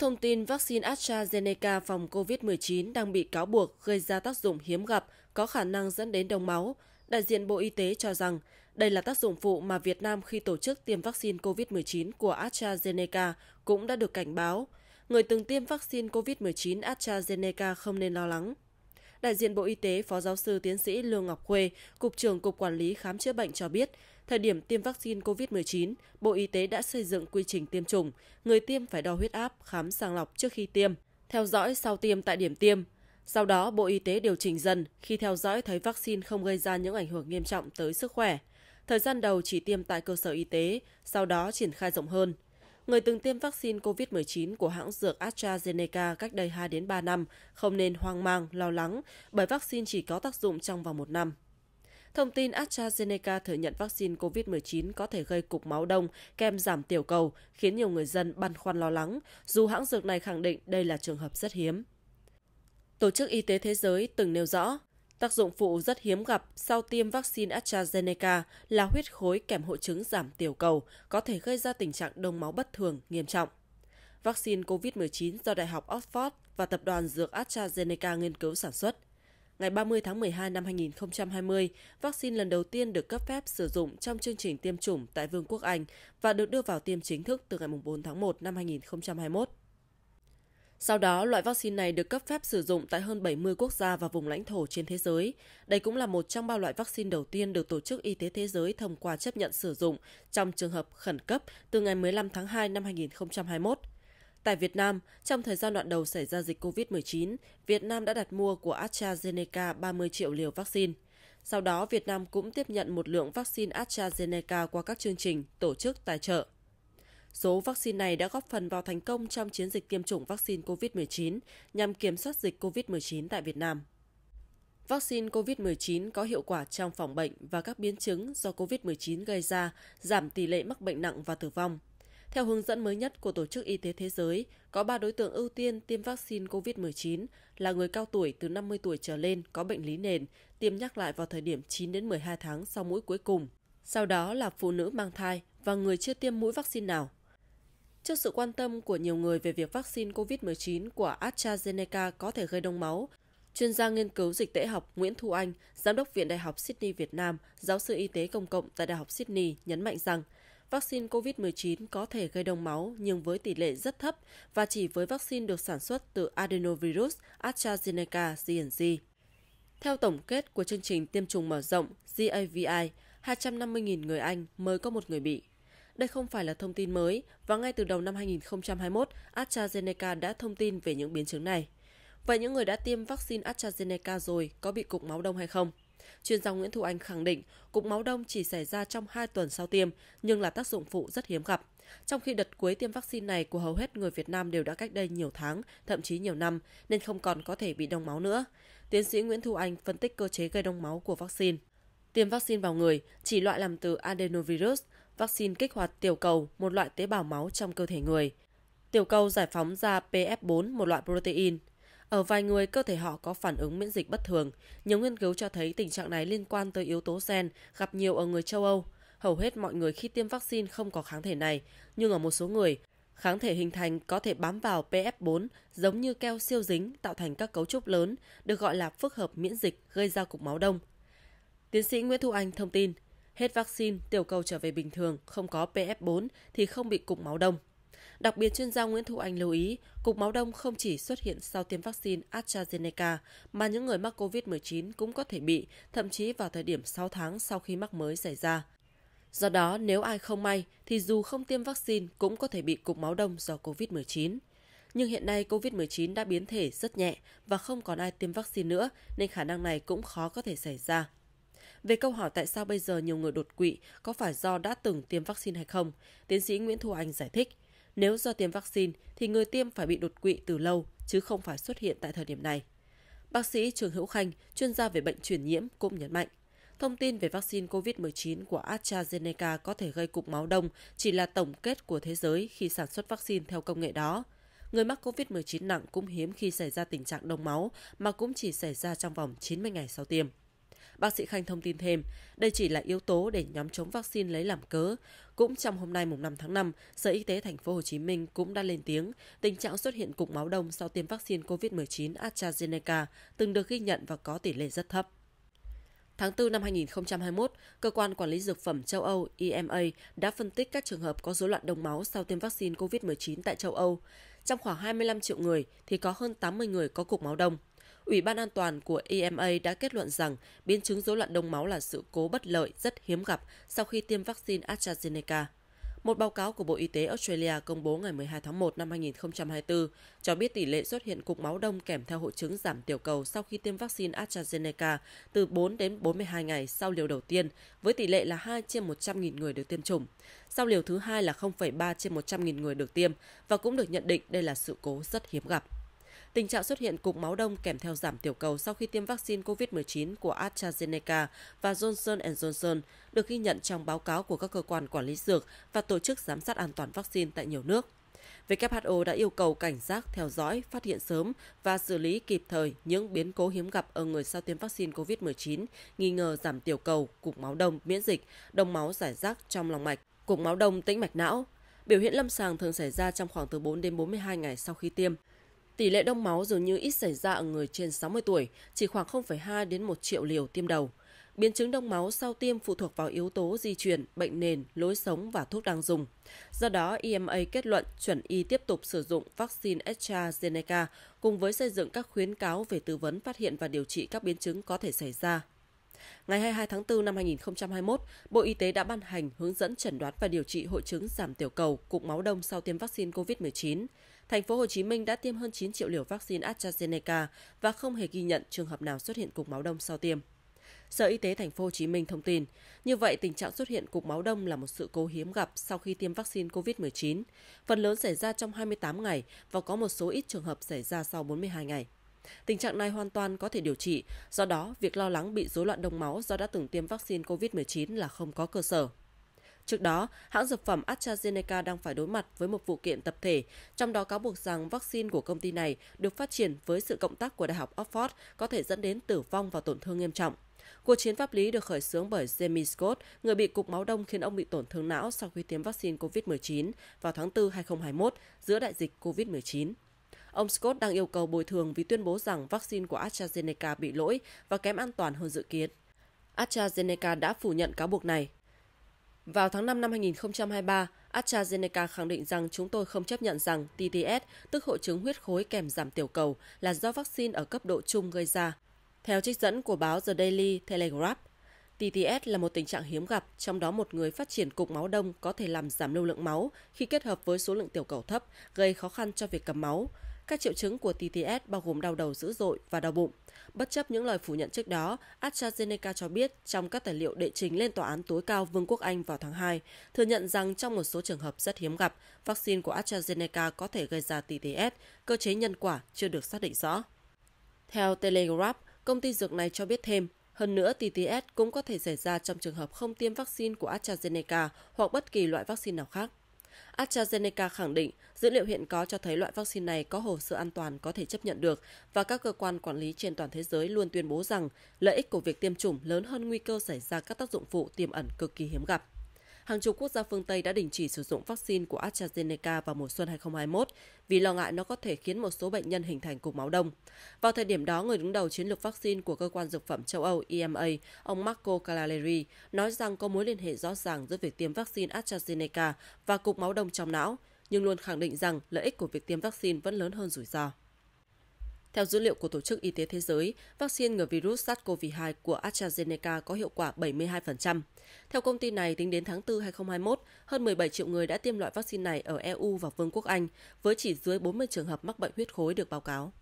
thông tin vaccine AstraZeneca phòng COVID-19 đang bị cáo buộc gây ra tác dụng hiếm gặp, có khả năng dẫn đến đông máu, đại diện Bộ Y tế cho rằng đây là tác dụng phụ mà Việt Nam khi tổ chức tiêm vaccine COVID-19 của AstraZeneca cũng đã được cảnh báo. Người từng tiêm vaccine COVID-19 AstraZeneca không nên lo lắng. Đại diện Bộ Y tế Phó Giáo sư Tiến sĩ Lương Ngọc Khuê, Cục trưởng Cục Quản lý Khám chữa bệnh cho biết, Thời điểm tiêm vaccine COVID-19, Bộ Y tế đã xây dựng quy trình tiêm chủng. Người tiêm phải đo huyết áp, khám sàng lọc trước khi tiêm, theo dõi sau tiêm tại điểm tiêm. Sau đó, Bộ Y tế điều chỉnh dần khi theo dõi thấy vaccine không gây ra những ảnh hưởng nghiêm trọng tới sức khỏe. Thời gian đầu chỉ tiêm tại cơ sở y tế, sau đó triển khai rộng hơn. Người từng tiêm vaccine COVID-19 của hãng dược AstraZeneca cách đây 2 đến 3 năm không nên hoang mang, lo lắng bởi vaccine chỉ có tác dụng trong vòng một năm. Thông tin AstraZeneca thừa nhận vaccine COVID-19 có thể gây cục máu đông, kèm giảm tiểu cầu, khiến nhiều người dân băn khoăn lo lắng, dù hãng dược này khẳng định đây là trường hợp rất hiếm. Tổ chức Y tế Thế giới từng nêu rõ, tác dụng phụ rất hiếm gặp sau tiêm vaccine AstraZeneca là huyết khối kèm hội chứng giảm tiểu cầu, có thể gây ra tình trạng đông máu bất thường nghiêm trọng. Vaccine COVID-19 do Đại học Oxford và Tập đoàn Dược AstraZeneca nghiên cứu sản xuất – Ngày 30 tháng 12 năm 2020, vaccine lần đầu tiên được cấp phép sử dụng trong chương trình tiêm chủng tại Vương quốc Anh và được đưa vào tiêm chính thức từ ngày 4 tháng 1 năm 2021. Sau đó, loại vaccine này được cấp phép sử dụng tại hơn 70 quốc gia và vùng lãnh thổ trên thế giới. Đây cũng là một trong ba loại vaccine đầu tiên được Tổ chức Y tế Thế giới thông qua chấp nhận sử dụng trong trường hợp khẩn cấp từ ngày 15 tháng 2 năm 2021. Tại Việt Nam, trong thời gian đoạn đầu xảy ra dịch COVID-19, Việt Nam đã đặt mua của AstraZeneca 30 triệu liều vaccine. Sau đó, Việt Nam cũng tiếp nhận một lượng vaccine AstraZeneca qua các chương trình, tổ chức, tài trợ. Số vaccine này đã góp phần vào thành công trong chiến dịch tiêm chủng vaccine COVID-19 nhằm kiểm soát dịch COVID-19 tại Việt Nam. Vaccine COVID-19 có hiệu quả trong phòng bệnh và các biến chứng do COVID-19 gây ra, giảm tỷ lệ mắc bệnh nặng và tử vong – theo hướng dẫn mới nhất của Tổ chức Y tế Thế giới, có 3 đối tượng ưu tiên tiêm vaccine COVID-19 là người cao tuổi từ 50 tuổi trở lên có bệnh lý nền, tiêm nhắc lại vào thời điểm 9 đến 12 tháng sau mũi cuối cùng. Sau đó là phụ nữ mang thai và người chưa tiêm mũi vaccine nào. Trước sự quan tâm của nhiều người về việc vaccine COVID-19 của AstraZeneca có thể gây đông máu, chuyên gia nghiên cứu dịch tễ học Nguyễn Thu Anh, Giám đốc Viện Đại học Sydney Việt Nam, giáo sư y tế công cộng tại Đại học Sydney nhấn mạnh rằng – vaccine COVID-19 có thể gây đông máu nhưng với tỷ lệ rất thấp và chỉ với vaccine được sản xuất từ adenovirus AstraZeneca CNG. Theo tổng kết của chương trình tiêm chủng mở rộng GAVI, 250.000 người Anh mới có một người bị. Đây không phải là thông tin mới và ngay từ đầu năm 2021, AstraZeneca đã thông tin về những biến chứng này. Vậy những người đã tiêm vaccine AstraZeneca rồi có bị cục máu đông hay không? Chuyên gia Nguyễn Thu Anh khẳng định cục máu đông chỉ xảy ra trong 2 tuần sau tiêm nhưng là tác dụng phụ rất hiếm gặp. Trong khi đợt cuối tiêm vaccine này của hầu hết người Việt Nam đều đã cách đây nhiều tháng, thậm chí nhiều năm, nên không còn có thể bị đông máu nữa. Tiến sĩ Nguyễn Thu Anh phân tích cơ chế gây đông máu của vaccine. Tiêm vaccine vào người chỉ loại làm từ adenovirus, vaccine kích hoạt tiểu cầu, một loại tế bào máu trong cơ thể người. Tiểu cầu giải phóng ra PF4, một loại protein. Ở vài người, cơ thể họ có phản ứng miễn dịch bất thường. Nhiều nghiên cứu cho thấy tình trạng này liên quan tới yếu tố gen gặp nhiều ở người châu Âu. Hầu hết mọi người khi tiêm vaccine không có kháng thể này, nhưng ở một số người, kháng thể hình thành có thể bám vào PF4 giống như keo siêu dính tạo thành các cấu trúc lớn, được gọi là phức hợp miễn dịch gây ra cục máu đông. Tiến sĩ Nguyễn Thu Anh thông tin, hết vaccine, tiểu cầu trở về bình thường, không có PF4 thì không bị cục máu đông. Đặc biệt, chuyên gia Nguyễn Thu Anh lưu ý, cục máu đông không chỉ xuất hiện sau tiêm vaccine AstraZeneca, mà những người mắc COVID-19 cũng có thể bị, thậm chí vào thời điểm 6 tháng sau khi mắc mới xảy ra. Do đó, nếu ai không may thì dù không tiêm vaccine cũng có thể bị cục máu đông do COVID-19. Nhưng hiện nay COVID-19 đã biến thể rất nhẹ và không còn ai tiêm vaccine nữa nên khả năng này cũng khó có thể xảy ra. Về câu hỏi tại sao bây giờ nhiều người đột quỵ có phải do đã từng tiêm vaccine hay không, tiến sĩ Nguyễn Thu Anh giải thích – nếu do tiêm vaccine thì người tiêm phải bị đột quỵ từ lâu chứ không phải xuất hiện tại thời điểm này. Bác sĩ Trường Hữu Khanh, chuyên gia về bệnh truyền nhiễm cũng nhấn mạnh, thông tin về vaccine COVID-19 của AstraZeneca có thể gây cục máu đông chỉ là tổng kết của thế giới khi sản xuất vaccine theo công nghệ đó. Người mắc COVID-19 nặng cũng hiếm khi xảy ra tình trạng đông máu mà cũng chỉ xảy ra trong vòng 90 ngày sau tiêm. Bác sĩ Khanh thông tin thêm, đây chỉ là yếu tố để nhóm chống vaccine lấy làm cớ. Cũng trong hôm nay mùng 5 tháng 5, Sở Y tế Thành phố Hồ Chí Minh cũng đã lên tiếng tình trạng xuất hiện cục máu đông sau tiêm vaccine COVID-19 AstraZeneca từng được ghi nhận và có tỷ lệ rất thấp. Tháng 4 năm 2021, Cơ quan Quản lý Dược phẩm châu Âu EMA đã phân tích các trường hợp có rối loạn đông máu sau tiêm vaccine COVID-19 tại châu Âu. Trong khoảng 25 triệu người thì có hơn 80 người có cục máu đông. Ủy ban an toàn của EMA đã kết luận rằng biến chứng rối loạn đông máu là sự cố bất lợi rất hiếm gặp sau khi tiêm vaccine AstraZeneca. Một báo cáo của Bộ Y tế Australia công bố ngày 12 tháng 1 năm 2024 cho biết tỷ lệ xuất hiện cục máu đông kèm theo hội chứng giảm tiểu cầu sau khi tiêm vaccine AstraZeneca từ 4 đến 42 ngày sau liều đầu tiên, với tỷ lệ là 2 trên 100.000 người được tiêm chủng. Sau liều thứ hai là 0,3 trên 100.000 người được tiêm và cũng được nhận định đây là sự cố rất hiếm gặp. Tình trạng xuất hiện cục máu đông kèm theo giảm tiểu cầu sau khi tiêm vaccine COVID-19 của AstraZeneca và Johnson Johnson được ghi nhận trong báo cáo của các cơ quan quản lý dược và tổ chức giám sát an toàn vaccine tại nhiều nước. WHO đã yêu cầu cảnh giác theo dõi, phát hiện sớm và xử lý kịp thời những biến cố hiếm gặp ở người sau tiêm vaccine COVID-19, nghi ngờ giảm tiểu cầu, cục máu đông, miễn dịch, đông máu giải rác trong lòng mạch, cục máu đông tĩnh mạch não. Biểu hiện lâm sàng thường xảy ra trong khoảng từ 4 đến 42 ngày sau khi tiêm. Tỷ lệ đông máu dường như ít xảy ra ở người trên 60 tuổi, chỉ khoảng 0,2 đến 1 triệu liều tiêm đầu. Biến chứng đông máu sau tiêm phụ thuộc vào yếu tố di truyền, bệnh nền, lối sống và thuốc đang dùng. Do đó, EMA kết luận chuẩn y tiếp tục sử dụng vaccine AstraZeneca cùng với xây dựng các khuyến cáo về tư vấn phát hiện và điều trị các biến chứng có thể xảy ra. Ngày 22 tháng 4 năm 2021, Bộ Y tế đã ban hành hướng dẫn chẩn đoán và điều trị hội chứng giảm tiểu cầu, cục máu đông sau tiêm vaccine COVID-19. Thành phố Hồ Chí Minh đã tiêm hơn 9 triệu liều vaccine AstraZeneca và không hề ghi nhận trường hợp nào xuất hiện cục máu đông sau tiêm. Sở Y tế Thành phố Hồ Chí Minh thông tin, như vậy tình trạng xuất hiện cục máu đông là một sự cố hiếm gặp sau khi tiêm vaccine COVID-19. Phần lớn xảy ra trong 28 ngày và có một số ít trường hợp xảy ra sau 42 ngày. Tình trạng này hoàn toàn có thể điều trị, do đó việc lo lắng bị rối loạn đông máu do đã từng tiêm vaccine COVID-19 là không có cơ sở. Trước đó, hãng dược phẩm AstraZeneca đang phải đối mặt với một vụ kiện tập thể, trong đó cáo buộc rằng vaccine của công ty này được phát triển với sự cộng tác của Đại học Oxford có thể dẫn đến tử vong và tổn thương nghiêm trọng. Cuộc chiến pháp lý được khởi xướng bởi Jamie Scott, người bị cục máu đông khiến ông bị tổn thương não sau khi tiêm vaccine COVID-19 vào tháng 4 2021 giữa đại dịch COVID-19. Ông Scott đang yêu cầu bồi thường vì tuyên bố rằng vaccine của AstraZeneca bị lỗi và kém an toàn hơn dự kiến. AstraZeneca đã phủ nhận cáo buộc này vào tháng 5 năm 2023, AstraZeneca khẳng định rằng chúng tôi không chấp nhận rằng TTS, tức hội chứng huyết khối kèm giảm tiểu cầu, là do vaccine ở cấp độ chung gây ra. Theo trích dẫn của báo The Daily Telegraph, TTS là một tình trạng hiếm gặp, trong đó một người phát triển cục máu đông có thể làm giảm lưu lượng máu khi kết hợp với số lượng tiểu cầu thấp, gây khó khăn cho việc cầm máu. Các triệu chứng của TTS bao gồm đau đầu dữ dội và đau bụng. Bất chấp những lời phủ nhận trước đó, AstraZeneca cho biết trong các tài liệu đệ trình lên Tòa án tối cao Vương quốc Anh vào tháng 2, thừa nhận rằng trong một số trường hợp rất hiếm gặp, vaccine của AstraZeneca có thể gây ra TTS, cơ chế nhân quả chưa được xác định rõ. Theo Telegraph, công ty dược này cho biết thêm, hơn nữa, TTS cũng có thể xảy ra trong trường hợp không tiêm vaccine của AstraZeneca hoặc bất kỳ loại vaccine nào khác. AstraZeneca khẳng định dữ liệu hiện có cho thấy loại vaccine này có hồ sơ an toàn có thể chấp nhận được và các cơ quan quản lý trên toàn thế giới luôn tuyên bố rằng lợi ích của việc tiêm chủng lớn hơn nguy cơ xảy ra các tác dụng phụ tiềm ẩn cực kỳ hiếm gặp hàng chục quốc gia phương Tây đã đình chỉ sử dụng vaccine của AstraZeneca vào mùa xuân 2021 vì lo ngại nó có thể khiến một số bệnh nhân hình thành cục máu đông. Vào thời điểm đó, người đứng đầu chiến lược vaccine của Cơ quan Dược phẩm châu Âu EMA, ông Marco Cagliari, nói rằng có mối liên hệ rõ ràng giữa việc tiêm vaccine AstraZeneca và cục máu đông trong não, nhưng luôn khẳng định rằng lợi ích của việc tiêm vaccine vẫn lớn hơn rủi ro. Theo dữ liệu của Tổ chức Y tế Thế giới, vaccine ngừa virus SARS-CoV-2 của AstraZeneca có hiệu quả 72%. Theo công ty này, tính đến tháng 4 2021, hơn 17 triệu người đã tiêm loại vaccine này ở EU và Vương quốc Anh, với chỉ dưới 40 trường hợp mắc bệnh huyết khối được báo cáo.